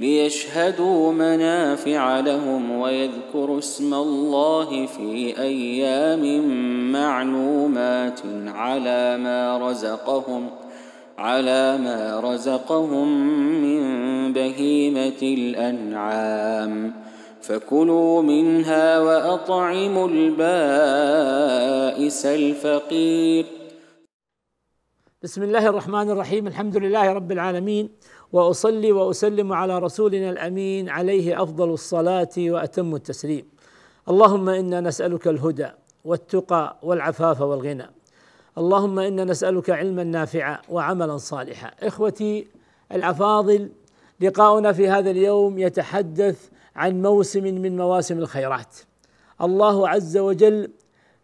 ليشهدوا منافع لهم ويذكروا اسم الله في ايام معلومات على ما رزقهم على ما رزقهم من بهيمه الانعام فكلوا منها واطعموا البائس الفقير بسم الله الرحمن الرحيم الحمد لله رب العالمين واصلي واسلم على رسولنا الامين عليه افضل الصلاه واتم التسليم. اللهم انا نسالك الهدى والتقى والعفاف والغنى. اللهم انا نسالك علما نافعا وعملا صالحا. اخوتي الافاضل لقاؤنا في هذا اليوم يتحدث عن موسم من مواسم الخيرات. الله عز وجل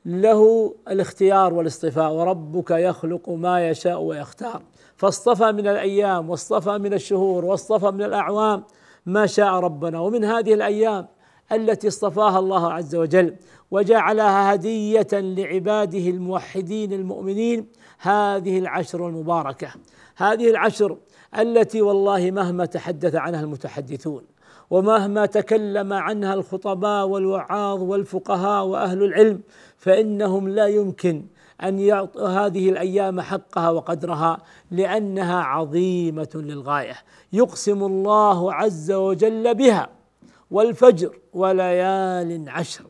له الاختيار والاصطفاء وربك يخلق ما يشاء ويختار. فاصطفى من الايام واصطفى من الشهور واصطفى من الاعوام ما شاء ربنا ومن هذه الايام التي اصطفاها الله عز وجل وجعلها هديه لعباده الموحدين المؤمنين هذه العشر المباركه هذه العشر التي والله مهما تحدث عنها المتحدثون ومهما تكلم عنها الخطباء والوعاظ والفقهاء واهل العلم فانهم لا يمكن أن يعطوا هذه الأيام حقها وقدرها لأنها عظيمة للغاية يقسم الله عز وجل بها والفجر وليال عشر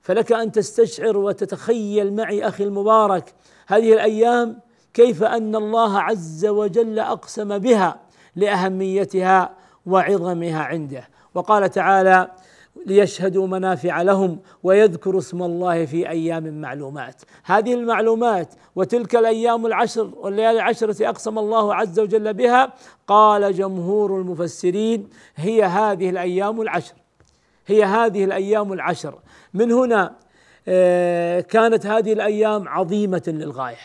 فلك أن تستشعر وتتخيل معي أخي المبارك هذه الأيام كيف أن الله عز وجل أقسم بها لأهميتها وعظمها عنده وقال تعالى ليشهدوا منافع لهم ويذكروا اسم الله في ايام معلومات، هذه المعلومات وتلك الايام العشر والليالي العشره اقسم الله عز وجل بها قال جمهور المفسرين هي هذه الايام العشر هي هذه الايام العشر من هنا آه، كانت هذه الايام عظيمه للغايه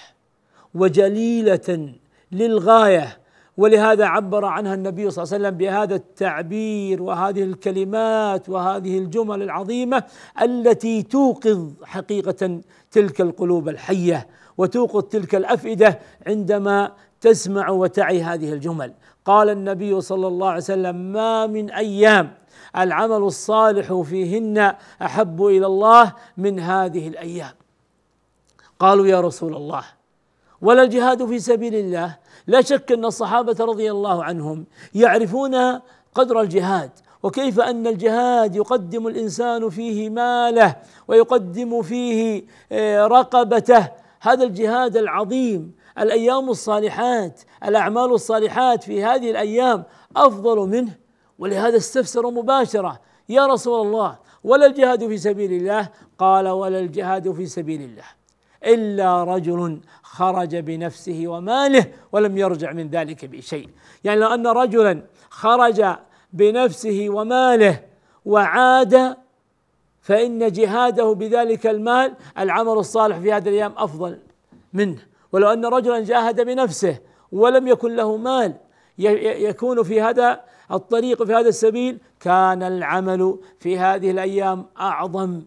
وجليله للغايه ولهذا عبر عنها النبي صلى الله عليه وسلم بهذا التعبير وهذه الكلمات وهذه الجمل العظيمه التي توقظ حقيقه تلك القلوب الحيه وتوقظ تلك الافئده عندما تسمع وتعي هذه الجمل قال النبي صلى الله عليه وسلم ما من ايام العمل الصالح فيهن احب الى الله من هذه الايام قالوا يا رسول الله ولا الجهاد في سبيل الله لا شك ان الصحابه رضي الله عنهم يعرفون قدر الجهاد وكيف ان الجهاد يقدم الانسان فيه ماله ويقدم فيه آه، رقبته هذا الجهاد العظيم الايام الصالحات الاعمال الصالحات في هذه الايام افضل منه ولهذا استفسر مباشره يا رسول الله ولا الجهاد في سبيل الله قال ولا الجهاد في سبيل الله إلا رجل خرج بنفسه وماله ولم يرجع من ذلك بشيء يعني لو أن رجلا خرج بنفسه وماله وعاد فإن جهاده بذلك المال العمل الصالح في هذه الأيام أفضل منه ولو أن رجلا جاهد بنفسه ولم يكن له مال يكون في هذا الطريق في هذا السبيل كان العمل في هذه الأيام أعظم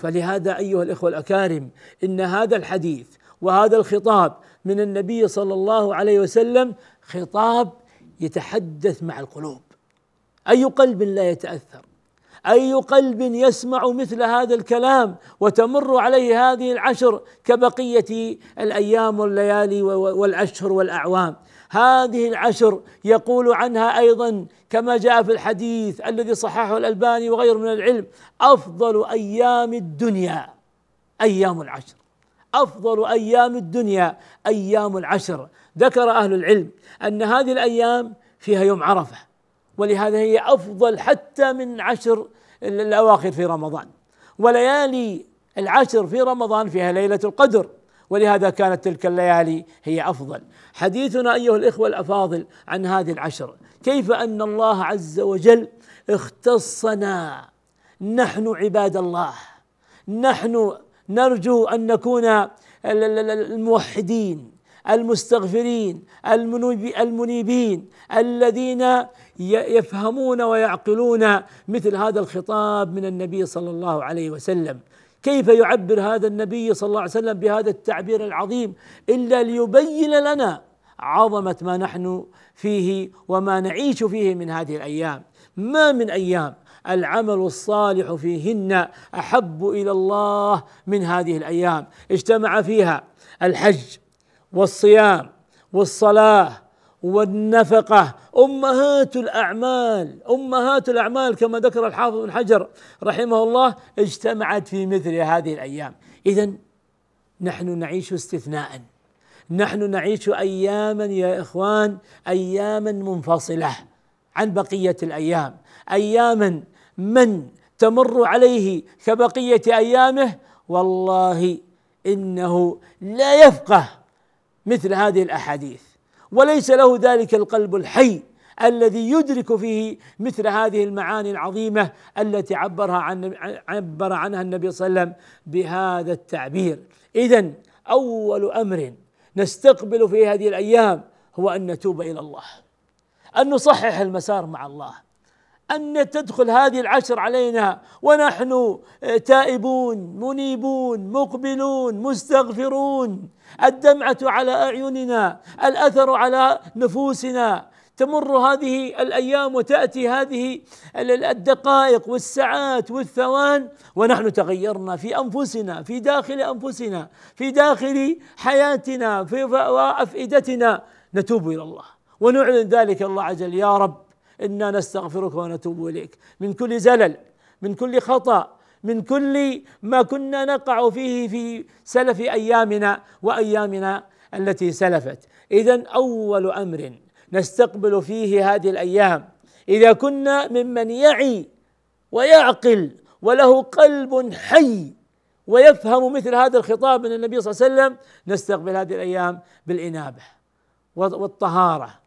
فلهذا ايها الاخوه الاكارم ان هذا الحديث وهذا الخطاب من النبي صلى الله عليه وسلم خطاب يتحدث مع القلوب اي قلب لا يتاثر اي قلب يسمع مثل هذا الكلام وتمر عليه هذه العشر كبقيه الايام والليالي والاشهر والاعوام هذه العشر يقول عنها أيضا كما جاء في الحديث الذي صححه الألباني وغيره من العلم أفضل أيام الدنيا أيام العشر أفضل أيام الدنيا أيام العشر ذكر أهل العلم أن هذه الأيام فيها يوم عرفة ولهذا هي أفضل حتى من عشر الأواخر في رمضان وليالي العشر في رمضان فيها ليلة القدر ولهذا كانت تلك الليالي هي افضل حديثنا ايها الاخوه الافاضل عن هذه العشر كيف ان الله عز وجل اختصنا نحن عباد الله نحن نرجو ان نكون الموحدين المستغفرين المنيبين الذين يفهمون ويعقلون مثل هذا الخطاب من النبي صلى الله عليه وسلم كيف يعبر هذا النبي صلى الله عليه وسلم بهذا التعبير العظيم الا ليبين لنا عظمه ما نحن فيه وما نعيش فيه من هذه الايام ما من ايام العمل الصالح فيهن احب الى الله من هذه الايام اجتمع فيها الحج والصيام والصلاه والنفقة أمهات الأعمال أمهات الأعمال كما ذكر الحافظ بن حجر رحمه الله اجتمعت في مثل هذه الأيام إذا نحن نعيش استثناء نحن نعيش أياما يا إخوان أياما منفصلة عن بقية الأيام أياما من تمر عليه كبقية أيامه والله إنه لا يفقه مثل هذه الأحاديث وليس له ذلك القلب الحي الذي يدرك فيه مثل هذه المعاني العظيمه التي عبرها عن عبر عنها النبي صلى الله عليه وسلم بهذا التعبير اذا اول امر نستقبل في هذه الايام هو ان نتوب الى الله ان نصحح المسار مع الله أن تدخل هذه العشر علينا ونحن آه، تائبون منيبون مقبلون مستغفرون الدمعة على أعيننا الأثر على نفوسنا تمر هذه الأيام وتأتي هذه الدقائق والساعات والثوان ونحن تغيرنا في أنفسنا في داخل أنفسنا في داخل حياتنا في وأفئدتنا نتوب إلى الله ونعلن ذلك الله عز وجل يا رب انا نستغفرك ونتوب اليك من كل زلل من كل خطأ من كل ما كنا نقع فيه في سلف ايامنا وايامنا التي سلفت اذا اول امر نستقبل فيه هذه الايام اذا كنا ممن يعي ويعقل وله قلب حي ويفهم مثل هذا الخطاب من النبي صلى الله عليه وسلم نستقبل هذه الايام بالانابه والطهاره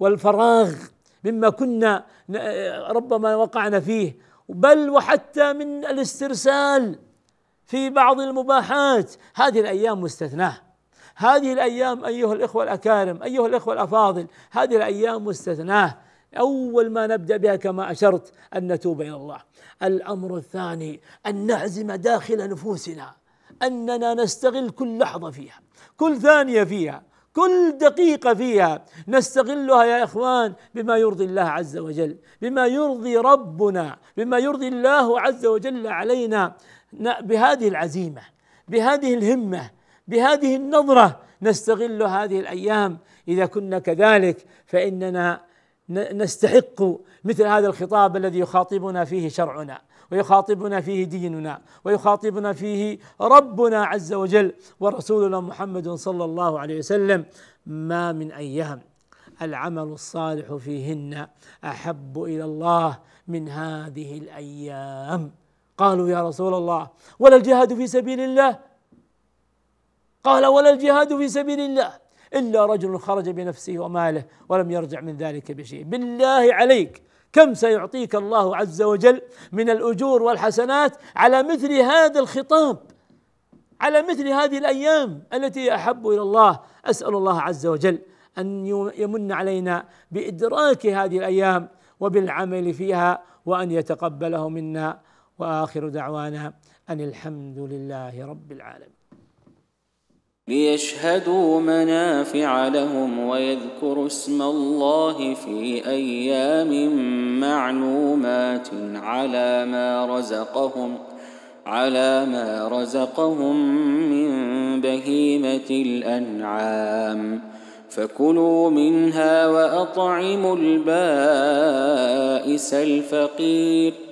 والفراغ مما كنا ربما وقعنا فيه بل وحتى من الاسترسال في بعض المباحات هذه الايام مستثناه هذه الايام ايها الاخوه الاكارم ايها الاخوه الافاضل هذه الايام مستثناه اول ما نبدا بها كما اشرت ان نتوب الى الله الامر الثاني ان نعزم داخل نفوسنا اننا نستغل كل لحظه فيها كل ثانيه فيها كل دقيقة فيها نستغلها يا إخوان بما يرضي الله عز وجل بما يرضي ربنا بما يرضي الله عز وجل علينا بهذه العزيمة بهذه الهمة بهذه النظرة نستغل هذه الأيام إذا كنا كذلك فإننا نستحق مثل هذا الخطاب الذي يخاطبنا فيه شرعنا ويخاطبنا فيه ديننا ويخاطبنا فيه ربنا عز وجل ورسولنا محمد صلى الله عليه وسلم ما من أيام العمل الصالح فيهن احب الى الله من هذه الايام قالوا يا رسول الله ولا الجهاد في سبيل الله قال ولا الجهاد في سبيل الله الا رجل خرج بنفسه وماله ولم يرجع من ذلك بشيء بالله عليك كم سيعطيك الله عز وجل من الاجور والحسنات على مثل هذا الخطاب على مثل هذه الايام التي احب الى الله اسال الله عز وجل ان يمن علينا بادراك هذه الايام وبالعمل فيها وان يتقبله منا واخر دعوانا ان الحمد لله رب العالمين ليشهدوا منافع لهم ويذكروا اسم الله في ايام معلومات على ما رزقهم على ما رزقهم من بهيمه الانعام فكلوا منها واطعموا البائس الفقير